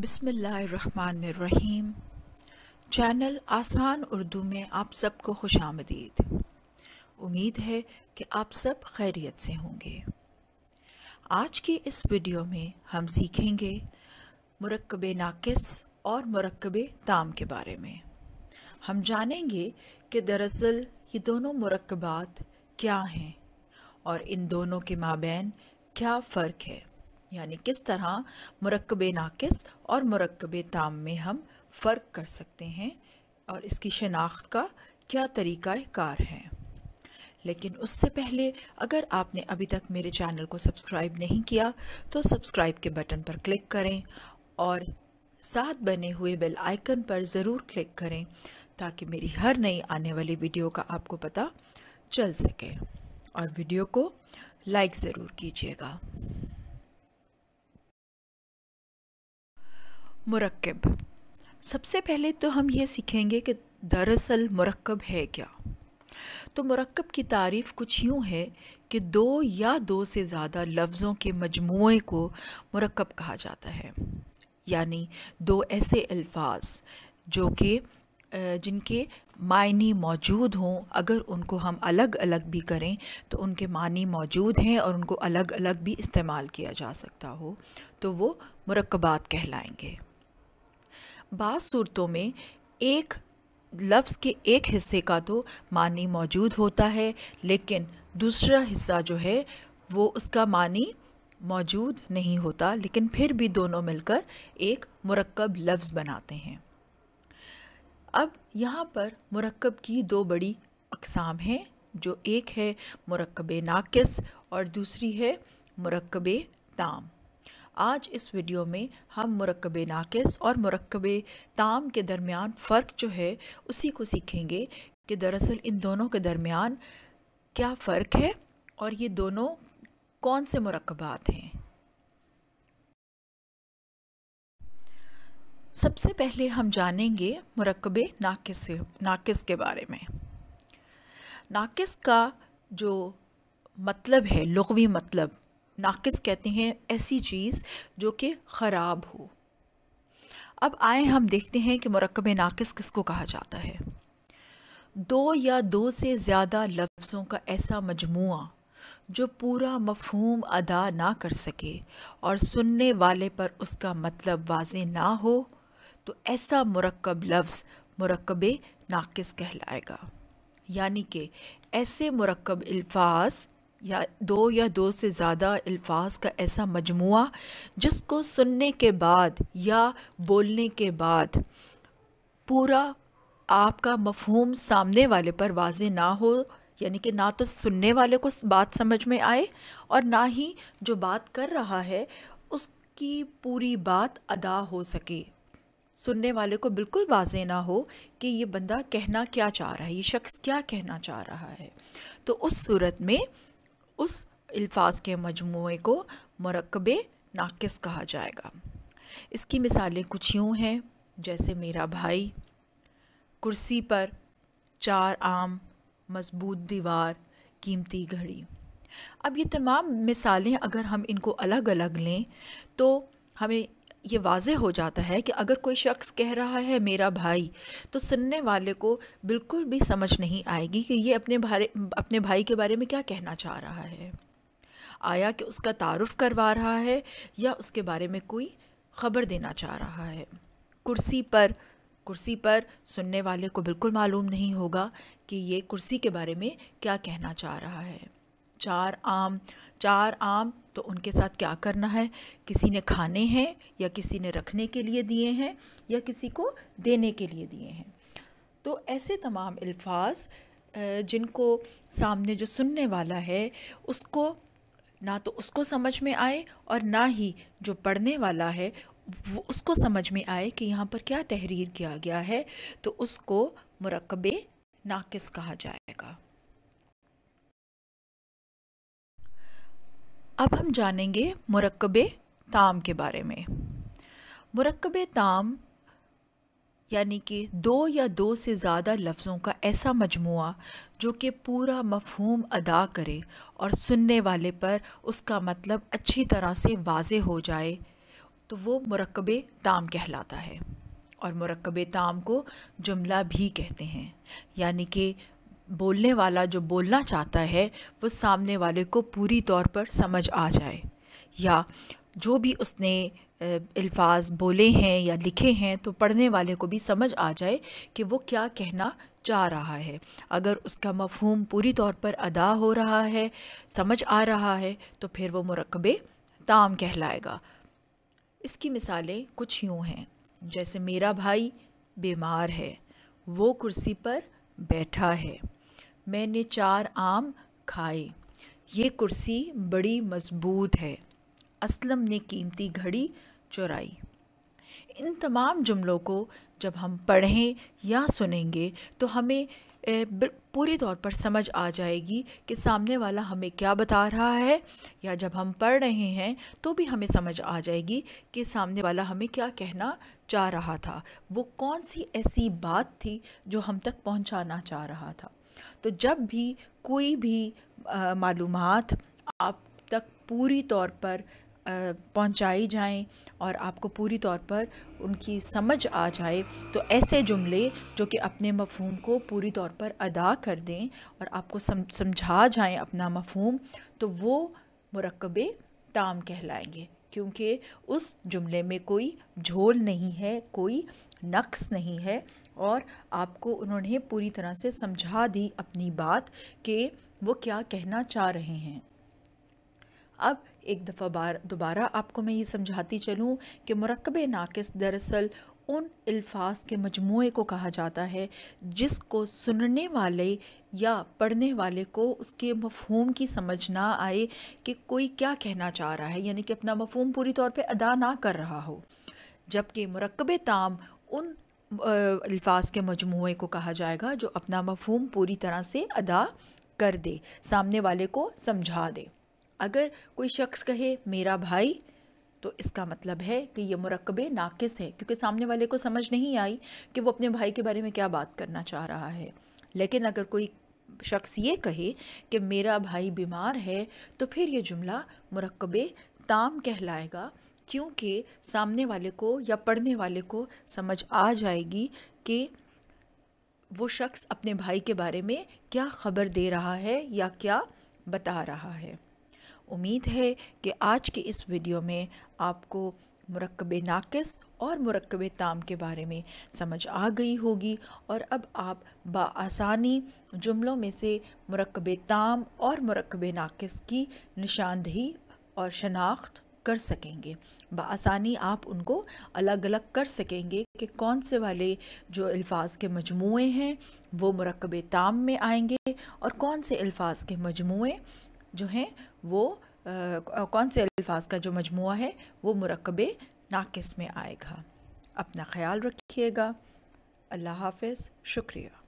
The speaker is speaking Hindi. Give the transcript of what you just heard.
बसमीम चैनल आसान उर्दू में आप सबको खुश आमदीद उम्मीद है कि आप सब खैरियत से होंगे आज की इस वीडियो में हम सीखेंगे मरकब नाकस और मरकब ताम के बारे में हम जानेंगे कि दरअसल ये दोनों मरकबात क्या हैं और इन दोनों के माबेन क्या फ़र्क है यानी किस तरह मरकब नाकस और मरकब ताम में हम फ़र्क कर सकते हैं और इसकी शनाख्त का क्या तरीक़ा कार है लेकिन उससे पहले अगर आपने अभी तक मेरे चैनल को सब्सक्राइब नहीं किया तो सब्सक्राइब के बटन पर क्लिक करें और साथ बने हुए बेल आइकन पर ज़रूर क्लिक करें ताकि मेरी हर नई आने वाली वीडियो का आपको पता चल सके और वीडियो को लाइक ज़रूर कीजिएगा मरकब सबसे पहले तो हम ये सीखेंगे कि दरअसल मरकब है क्या तो मरकब की तारीफ़ कुछ यूँ है कि दो या दो से ज़्यादा लफ्ज़ों के मजमू को मरकब कहा जाता है यानी दो ऐसे अल्फाज जो कि जिनके मायने मौजूद हों अगर उनको हम अलग अलग भी करें तो उनके मानी मौजूद हैं और उनको अलग अलग भी इस्तेमाल किया जा सकता हो तो वो मरकबात कहलाएंगे बाज़ सूरतों में एक लफ्ज़ के एक हिस्से का तो मानी मौजूद होता है लेकिन दूसरा हिस्सा जो है वो उसका मानी मौजूद नहीं होता लेकिन फिर भी दोनों मिलकर एक मरकब लफ्ज़ बनाते हैं अब यहाँ पर मरकब की दो बड़ी अकसाम हैं जो एक है मरकब नाकस और दूसरी है मरकब ताम आज इस वीडियो में हम मरकब नाकस और मरकब ताम के दरमियान फ़र्क जो है उसी को सीखेंगे कि दरअसल इन दोनों के दरमियान क्या फ़र्क है और ये दोनों कौन से मरकबात हैं सबसे पहले हम जानेंगे मरकब नाकस नाकस के बारे में नाकस का जो मतलब है लगवी मतलब नाक़स कहते हैं ऐसी चीज़ जो कि ख़राब हो अब आए हम देखते हैं कि मरकब नाक़स किसको कहा जाता है दो या दो से ज़्यादा लफ्ज़ों का ऐसा मजमू जो पूरा मफहूम अदा ना कर सके और सुनने वाले पर उसका मतलब वाज ना हो तो ऐसा मरकब लफ्ज़ मरकब नाक़स कहलाएगा यानी कि ऐसे मरकब अल्फाज या दो या दो से ज़्यादा अल्फाज का ऐसा मजमू जिसको सुनने के बाद या बोलने के बाद पूरा आपका मफहम सामने वाले पर वाज ना हो यानी कि ना तो सुनने वाले को बात समझ में आए और ना ही जो बात कर रहा है उसकी पूरी बात अदा हो सके सुनने वाले को बिल्कुल वाज ना हो कि ये बंदा कहना क्या चाह रहा है ये शख्स क्या कहना चाह रहा है तो उस सूरत में उस अल्फाज के मजमू को मरकब नाकस कहा जाएगा इसकी मिसालें कुछ यूँ हैं जैसे मेरा भाई कुर्सी पर चार आम मजबूत दीवार कीमती घड़ी अब ये तमाम मिसालें अगर हम इनको अलग अलग लें तो हमें ये वाज हो जाता है कि अगर कोई शख्स कह रहा है मेरा भाई तो सुनने वाले को बिल्कुल भी समझ नहीं आएगी कि ये अपने भाई अपने भाई के बारे में क्या कहना चाह रहा है आया कि उसका तारुफ करवा रहा है या उसके बारे में कोई ख़बर देना चाह रहा है कुर्सी पर कुर्सी पर सुनने वाले को बिल्कुल मालूम नहीं होगा कि ये कुर्सी के बारे में क्या कहना चाह रहा है चार आम चार आम तो उनके साथ क्या करना है किसी ने खाने हैं या किसी ने रखने के लिए दिए हैं या किसी को देने के लिए दिए हैं तो ऐसे तमाम अल्फाज जिनको सामने जो सुनने वाला है उसको ना तो उसको समझ में आए और ना ही जो पढ़ने वाला है वो उसको समझ में आए कि यहाँ पर क्या तहरीर किया गया है तो उसको मरकब नाकिस कहा जाएगा अब हम जानेंगे मरकब ताम के बारे में मरकब ताम यानी कि दो या दो से ज़्यादा लफ्ज़ों का ऐसा मजमू जो कि पूरा मफहूम अदा करे और सुनने वाले पर उसका मतलब अच्छी तरह से वाज हो जाए तो वो मरकब ताम कहलाता है और मरकब ताम को जुमला भी कहते हैं यानी कि बोलने वाला जो बोलना चाहता है वो सामने वाले को पूरी तौर पर समझ आ जाए या जो भी उसने अल्फाज बोले हैं या लिखे हैं तो पढ़ने वाले को भी समझ आ जाए कि वो क्या कहना चाह रहा है अगर उसका मफहम पूरी तौर पर अदा हो रहा है समझ आ रहा है तो फिर वो मरकब ताम कहलाएगा इसकी मिसालें कुछ यूँ हैं जैसे मेरा भाई बीमार है वो कुर्सी पर बैठा है मैंने चार आम खाए ये कुर्सी बड़ी मजबूत है असलम ने कीमती घड़ी चुराई इन तमाम जुमलों को जब हम पढ़ें या सुनेंगे तो हमें पूरी तौर पर समझ आ जाएगी कि सामने वाला हमें क्या बता रहा है या जब हम पढ़ रहे हैं तो भी हमें समझ आ जाएगी कि सामने वाला हमें क्या कहना चाह रहा था वो कौन सी ऐसी बात थी जो हम तक पहुंचाना चाह रहा था तो जब भी कोई भी मालूम आप तक पूरी तौर पर पहुंचाई जाएं और आपको पूरी तौर पर उनकी समझ आ जाए तो ऐसे जुमले जो कि अपने मफहम को पूरी तौर पर अदा कर दें और आपको समझा जाएं अपना मफहम तो वो मरकब ताम कहलाएंगे क्योंकि उस जुमले में कोई झोल नहीं है कोई नक्स नहीं है और आपको उन्होंने पूरी तरह से समझा दी अपनी बात कि वो क्या कहना चाह रहे हैं अब एक दफ़ा बार दोबारा आपको मैं ये समझाती चलूँ कि मरकब नाकस दरअसल उन अल्फाज के मजमू को कहा जाता है जिसको सुनने वाले या पढ़ने वाले को उसके मफहूम की समझ ना आए कि कोई क्या कहना चाह रहा है यानी कि अपना मफहम पूरी तौर पर अदा ना कर रहा हो जबकि मरकब ताम उन अल्फाज के मजमू को कहा जाएगा जो अपना मफहम पूरी तरह से अदा कर दे सामने वाले को समझा दे अगर कोई शख्स कहे मेरा भाई तो इसका मतलब है कि ये मरकबे नाकिस है क्योंकि सामने वाले को समझ नहीं आई कि वो अपने भाई के बारे में क्या बात करना चाह रहा है लेकिन अगर कोई शख्स ये कहे कि मेरा भाई बीमार है तो फिर ये जुमला मरकब ताम कहलाएगा क्योंकि सामने वाले को या पढ़ने वाले को समझ आ जाएगी कि वो शख्स अपने भाई के बारे में क्या खबर दे रहा है या क्या बता रहा है उम्मीद है कि आज के इस वीडियो में आपको मरकब नाकस और मरकब ताम के बारे में समझ आ गई होगी और अब आप बसानी जुमलों में से मरकब ताम और मरकब नाकस की निशानदही और शनाख्त कर सकेंगे बसानी आप उनको अलग अलग कर सकेंगे कि कौन से वाले जो अल्फाज के मजमू हैं वो मरकब ताम में आएंगे और कौन से अल्फाज के मजमू जो हैं वो आ, कौन से अल्फाज का जो मजमू है वो मरकब नाकस में आएगा अपना ख्याल रखिएगा अल्लाह हाफ शुक्रिया